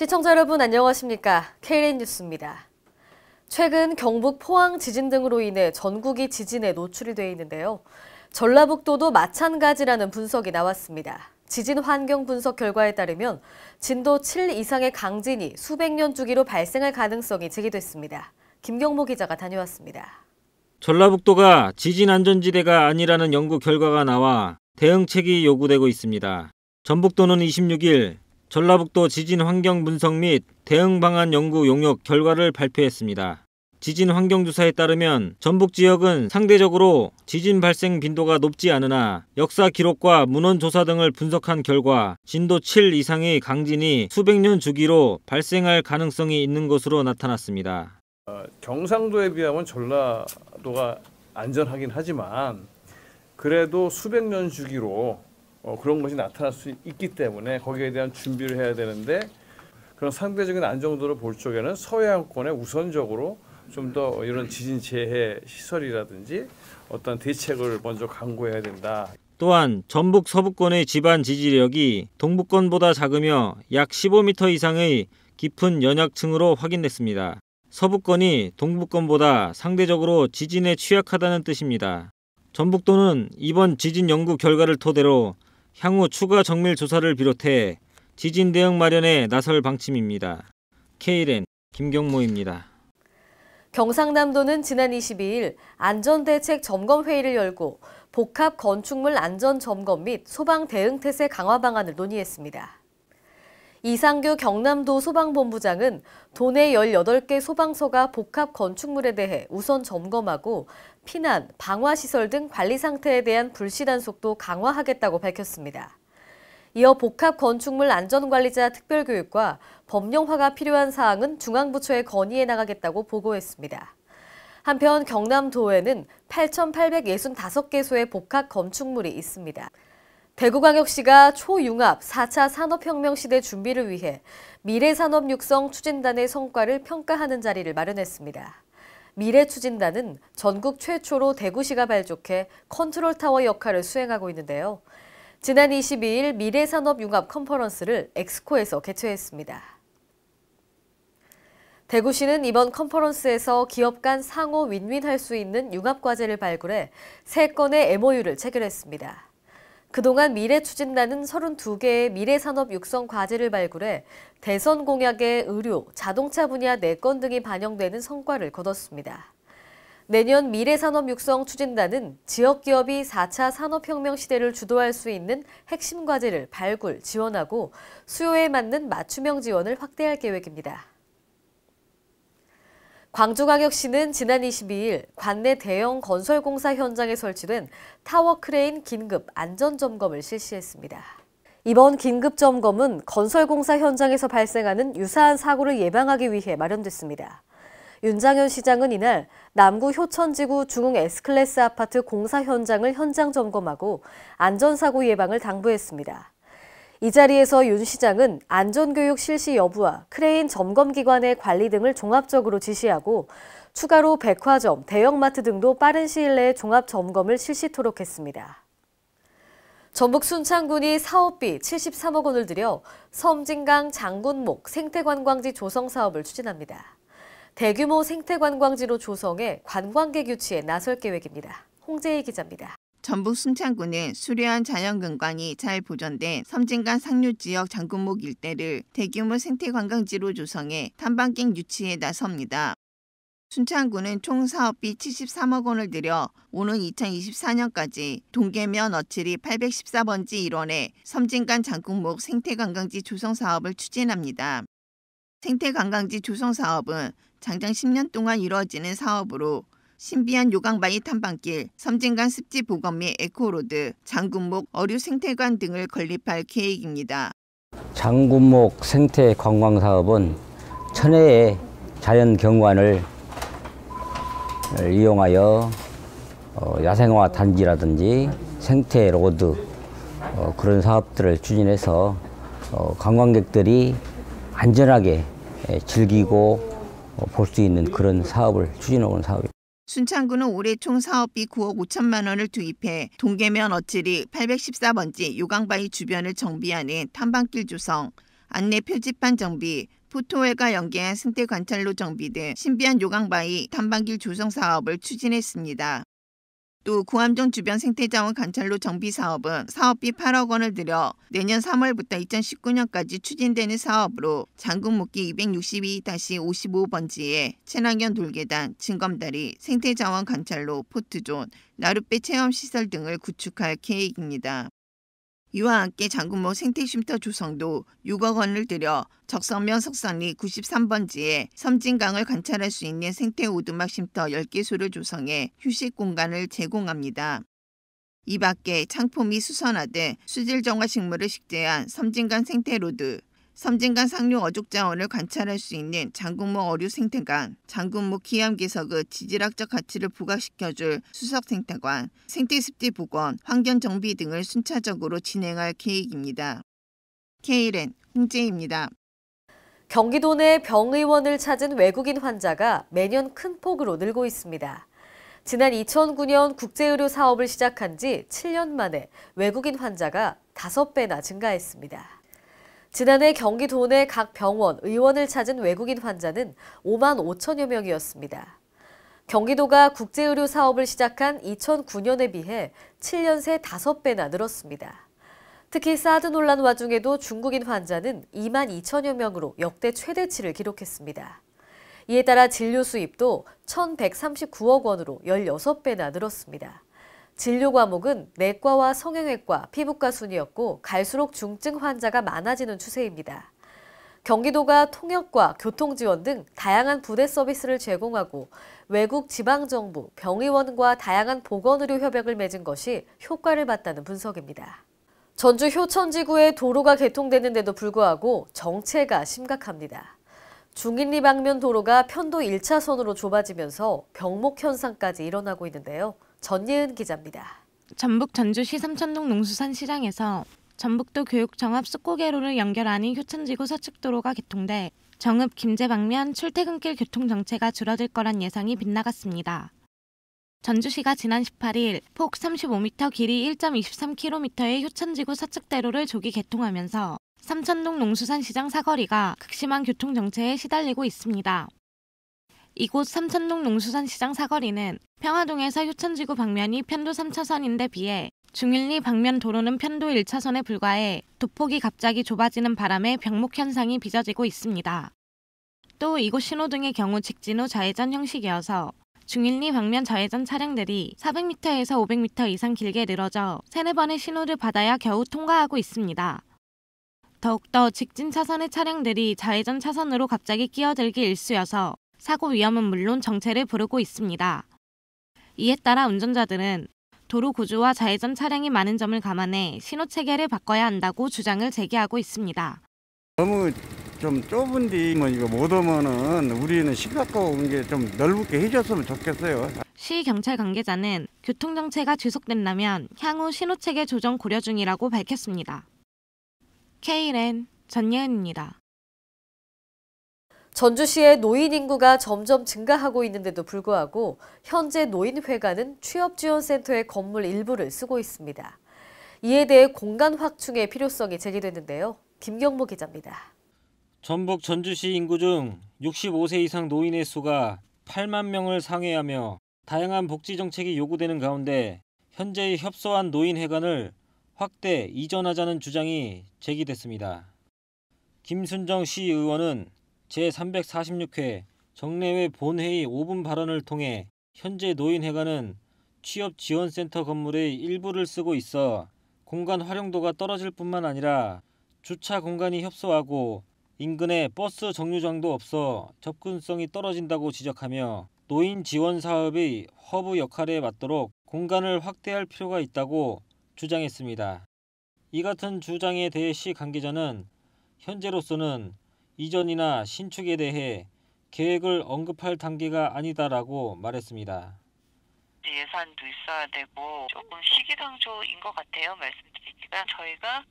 시청자 여러분 안녕하십니까? KN 뉴스입니다. 최근 경북 포항 지진 등으로 인해 전국이 지진에 노출이 되어 있는데요. 전라북도도 마찬가지라는 분석이 나왔습니다. 지진 환경 분석 결과에 따르면 진도 7 이상의 강진이 수백 년 주기로 발생할 가능성이 제기됐습니다. 김경모 기자가 다녀왔습니다. 전라북도가 지진 안전지대가 아니라는 연구 결과가 나와 대응책이 요구되고 있습니다. 전북도는 26일 전라북도 지진 환경 분석 및 대응 방안 연구 용역 결과를 발표했습니다. 지진 환경조사에 따르면 전북 지역은 상대적으로 지진 발생 빈도가 높지 않으나 역사 기록과 문헌 조사 등을 분석한 결과 진도 7 이상의 강진이 수백 년 주기로 발생할 가능성이 있는 것으로 나타났습니다. 어, 경상도에 비하면 전라도가 안전하긴 하지만 그래도 수백 년 주기로 어, 그런 것이 나타날 수 있기 때문에 거기에 대한 준비를 해야 되는데 그런 상대적인 안정도를 볼 쪽에는 서해안권에 우선적으로 좀 더 이런 지진 재해 시설이라든지 어떤 대책을 먼저 강구해야 된다. 또한 전북 서부권의 지반 지지력이 동북권보다 작으며 약 15m 이상의 깊은 연약층으로 확인됐습니다. 서부권이 동북권보다 상대적으로 지진에 취약하다는 뜻입니다. 전북도는 이번 지진 연구 결과를 토대로 향후 추가 정밀 조사를 비롯해 지진 대응 마련에 나설 방침입니다. KLN 김경모입니다. 경상남도는 지난 22일 안전대책 점검회의를 열고 복합 건축물 안전 점검 및 소방 대응 태세 강화 방안을 논의했습니다. 이상규 경남도 소방본부장은 도내 18개 소방서가 복합 건축물에 대해 우선 점검하고 피난, 방화시설 등 관리 상태에 대한 불시단 속도 강화하겠다고 밝혔습니다. 이어 복합건축물 안전관리자 특별교육과 법령화가 필요한 사항은 중앙부처에 건의해 나가겠다고 보고했습니다. 한편 경남도에는 8,865개소의 복합건축물이 있습니다. 대구광역시가 초융합 4차 산업혁명 시대 준비를 위해 미래산업 육성 추진단의 성과를 평가하는 자리를 마련했습니다. 미래추진단은 전국 최초로 대구시가 발족해 컨트롤타워 역할을 수행하고 있는데요. 지난 22일 미래산업융합 컨퍼런스를 엑스코에서 개최했습니다. 대구시는 이번 컨퍼런스에서 기업 간 상호 윈윈할 수 있는 융합과제를 발굴해 3건의 MOU를 체결했습니다. 그동안 미래추진단은 32개의 미래산업 육성 과제를 발굴해 대선 공약의 의료, 자동차 분야 4건 등이 반영되는 성과를 거뒀습니다. 내년 미래산업 육성 추진단은 지역기업이 4차 산업혁명 시대를 주도할 수 있는 핵심 과제를 발굴, 지원하고 수요에 맞는 맞춤형 지원을 확대할 계획입니다. 광주광역시는 지난 22일 관내 대형 건설공사 현장에 설치된 타워크레인 긴급 안전점검을 실시했습니다. 이번 긴급점검은 건설공사 현장에서 발생하는 유사한 사고를 예방하기 위해 마련됐습니다. 윤장현 시장은 이날 남구 효천지구 중흥 S클래스 아파트 공사 현장을 현장 점검하고 안전사고 예방을 당부했습니다. 이 자리에서 윤 시장은 안전교육 실시 여부와 크레인 점검 기관의 관리 등을 종합적으로 지시하고 추가로 백화점, 대형마트 등도 빠른 시일 내에 종합 점검을 실시토록 했습니다. 전북 순창군이 사업비 73억 원을 들여 섬진강 장군목 생태관광지 조성 사업을 추진합니다. 대규모 생태관광지로 조성해 관광객 유치에 나설 계획입니다. 홍재희 기자입니다. 전북 순창군은 수려한 자연경관이 잘 보존된 섬진강 상류 지역 장군목 일대를 대규모 생태관광지로 조성해 탐방객 유치에 나섭니다. 순창군은 총 사업비 73억 원을 들여 오는 2024년까지 동계면 어치리 814번지 일원에 섬진강 장국목 생태관광지 조성 사업을 추진합니다. 생태관광지 조성 사업은 장장 10년 동안 이루어지는 사업으로 신비한 요강바위 탐방길, 섬진강 습지 보건 및 에코로드, 장군목 어류 생태관 등을 건립할 계획입니다. 장군목 생태 관광 사업은 천혜의 자연 경관을 이용하여 어, 야생화 단지라든지 생태 로드 어, 그런 사업들을 추진해서 어, 관광객들이 안전하게 즐기고 볼 수 있는 그런 사업을 추진하는 사업입니다. 순창구는 올해 총 사업비 9억 5천만 원을 투입해 동계면 어치리 814번지 요강바위 주변을 정비하는 탐방길 조성, 안내 표지판 정비, 포토회가 연계한 생태 관찰로 정비 등 신비한 요강바위 탐방길 조성 사업을 추진했습니다. 또 구암정 주변 생태자원 관찰로 정비 사업은 사업비 8억 원을 들여 내년 3월부터 2019년까지 추진되는 사업으로 장군목기 262-55번지에 친환경 돌계단, 징검다리, 생태자원 관찰로 포트존, 나룻배 체험시설 등을 구축할 계획입니다. 이와 함께 장군모 생태쉼터 조성도 6억 원을 들여 적성면 석상리 93번지에 섬진강을 관찰할 수 있는 생태 오두막 쉼터 10개소를 조성해 휴식 공간을 제공합니다. 이 밖에 창포미 수선화 등 수질 정화 식물을 식재한 섬진강 생태로드, 섬진강 상류 어족자원을 관찰할 수 있는 장군목 어류 생태관, 장군목 기암기석의 지질학적 가치를 부각시켜줄 수석 생태관, 생태습지 복원, 환경 정비 등을 순차적으로 진행할 계획입니다. KLN 홍재입니다. 경기도 내 병의원을 찾은 외국인 환자가 매년 큰 폭으로 늘고 있습니다. 지난 2009년 국제의료 사업을 시작한 지 7년 만에 외국인 환자가 5배나 증가했습니다. 지난해 경기도 내 각 병원, 의원을 찾은 외국인 환자는 5만 5천여 명이었습니다. 경기도가 국제의료 사업을 시작한 2009년에 비해 7년 새 5배나 늘었습니다. 특히 사드 논란 와중에도 중국인 환자는 2만 2천여 명으로 역대 최대치를 기록했습니다. 이에 따라 진료 수입도 1,139억 원으로 16배나 늘었습니다. 진료 과목은 내과와 성형외과, 피부과 순이었고 갈수록 중증 환자가 많아지는 추세입니다. 경기도가 통역과 교통지원 등 다양한 부대 서비스를 제공하고 외국 지방정부, 병의원과 다양한 보건의료 협약을 맺은 것이 효과를 봤다는 분석입니다. 전주 효천지구의 도로가 개통됐는데도 불구하고 정체가 심각합니다. 중인리 방면 도로가 편도 1차선으로 좁아지면서 병목 현상까지 일어나고 있는데요. 전예은 기자입니다. 전북 전주시 삼천동 농수산시장에서 전북도 교육청 앞 숙고개로를 연결하는 효천지구 서측도로가 개통돼 정읍 김제 방면 출퇴근길 교통 정체가 줄어들 거란 예상이 빗나갔습니다. 전주시가 지난 18일 폭 35m 길이 1.23km의 효천지구 서측대로를 조기 개통하면서 삼천동 농수산시장 사거리가 극심한 교통 정체에 시달리고 있습니다. 이곳 삼천동 농수산시장 사거리는 평화동에서 효천지구 방면이 편도 3차선인데 비해 중일리 방면 도로는 편도 1차선에 불과해 도폭이 갑자기 좁아지는 바람에 병목 현상이 빚어지고 있습니다. 또 이곳 신호등의 경우 직진 후 좌회전 형식이어서 중일리 방면 좌회전 차량들이 400m에서 500m 이상 길게 늘어져 세네 번의 신호를 받아야 겨우 통과하고 있습니다. 더욱더 직진 차선의 차량들이 좌회전 차선으로 갑자기 끼어들기 일쑤여서 사고 위험은 물론 정체를 부르고 있습니다. 이에 따라 운전자들은 도로 구조와 좌회전 차량이 많은 점을 감안해 신호 체계를 바꿔야 한다고 주장을 제기하고 있습니다. 너무 좀 좁은 데뭐 이거 못 오면은 우리는 시각고 게좀 넓게 해줬으면 좋겠어요. 시 경찰 관계자는 교통 정체가 지속된다면 향후 신호 체계 조정 고려 중이라고 밝혔습니다. KN 전예은입니다. 전주시의 노인 인구가 점점 증가하고 있는데도 불구하고 현재 노인회관은 취업지원센터의 건물 일부를 쓰고 있습니다. 이에 대해 공간 확충의 필요성이 제기됐는데요. 김경모 기자입니다. 전북 전주시 인구 중 65세 이상 노인의 수가 8만 명을 상회하며 다양한 복지 정책이 요구되는 가운데 현재의 협소한 노인회관을 확대 이전하자는 주장이 제기됐습니다. 김순정 시의원은 제346회 정례회 본회의 5분 발언을 통해 현재 노인회관은 취업지원센터 건물의 일부를 쓰고 있어 공간 활용도가 떨어질 뿐만 아니라 주차 공간이 협소하고 인근에 버스 정류장도 없어 접근성이 떨어진다고 지적하며 노인 지원 사업의 허브 역할에 맞도록 공간을 확대할 필요가 있다고 주장했습니다. 이 같은 주장에 대해 시 관계자는 현재로서는 이전이나 신축에 대해 계획을 언급할 단계가 아니다라고 말했습니다. 예산도 있어야 되고 조금 시기상조인 것 같아요. 말씀드리기가 저희가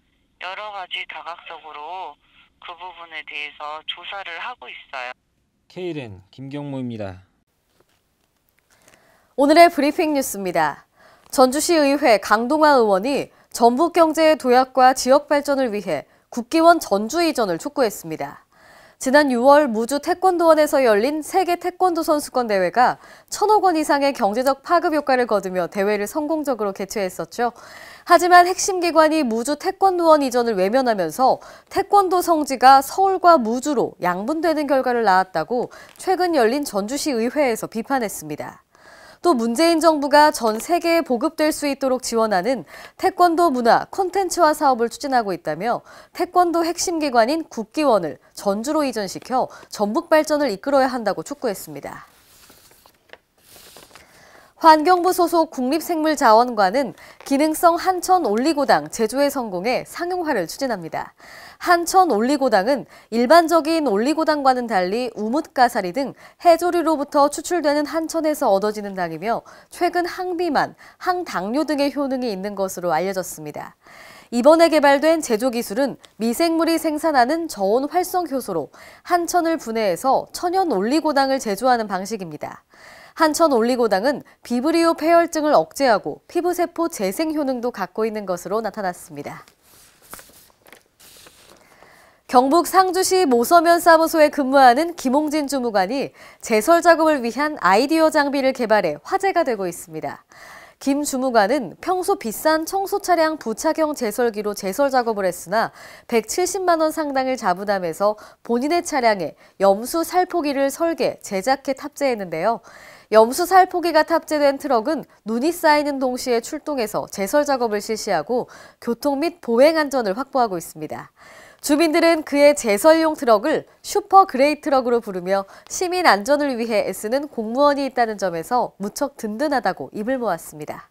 여러 가지 다각적으로 그 부분에 대해서 조사를 하고 있어요. KLN 김경모입니다. 오늘의 브리핑 뉴스입니다. 전주시의회 강동화 의원이 전북 경제의 도약과 지역 발전을 위해 국기원 전주 이전을 촉구했습니다. 지난 6월 무주 태권도원에서 열린 세계 태권도 선수권 대회가 천억 원 이상의 경제적 파급 효과를 거두며 대회를 성공적으로 개최했었죠. 하지만 핵심 기관이 무주 태권도원 이전을 외면하면서 태권도 성지가 서울과 무주로 양분되는 결과를 낳았다고 최근 열린 전주시 의회에서 비판했습니다. 또 문재인 정부가 전 세계에 보급될 수 있도록 지원하는 태권도 문화 콘텐츠화 사업을 추진하고 있다며 태권도 핵심 기관인 국기원을 전주로 이전시켜 전북 발전을 이끌어야 한다고 촉구했습니다. 환경부 소속 국립생물자원관은 기능성 한천 올리고당 제조의 성공에 상용화를 추진합니다. 한천 올리고당은 일반적인 올리고당과는 달리 우뭇가사리 등 해조류로부터 추출되는 한천에서 얻어지는 당이며 최근 항비만, 항당뇨 등의 효능이 있는 것으로 알려졌습니다. 이번에 개발된 제조 기술은 미생물이 생산하는 저온 활성 효소로 한천을 분해해서 천연 올리고당을 제조하는 방식입니다. 한천 올리고당은 비브리오 폐혈증을 억제하고 피부세포 재생 효능도 갖고 있는 것으로 나타났습니다. 경북 상주시 모서면 사무소에 근무하는 김홍진 주무관이 제설 작업을 위한 아이디어 장비를 개발해 화제가 되고 있습니다. 김 주무관은 평소 비싼 청소 차량 부착형 제설기로 제설 작업을 했으나 170만 원 상당을 자부담해서 본인의 차량에 염수 살포기를 설계, 제작해 탑재했는데요. 염수살포기가 탑재된 트럭은 눈이 쌓이는 동시에 출동해서 제설 작업을 실시하고 교통 및 보행 안전을 확보하고 있습니다. 주민들은 그의 제설용 트럭을 슈퍼 그레이 트럭으로 부르며 시민 안전을 위해 애쓰는 공무원이 있다는 점에서 무척 든든하다고 입을 모았습니다.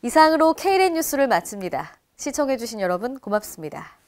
이상으로 KLN 뉴스를 마칩니다. 시청해주신 여러분 고맙습니다.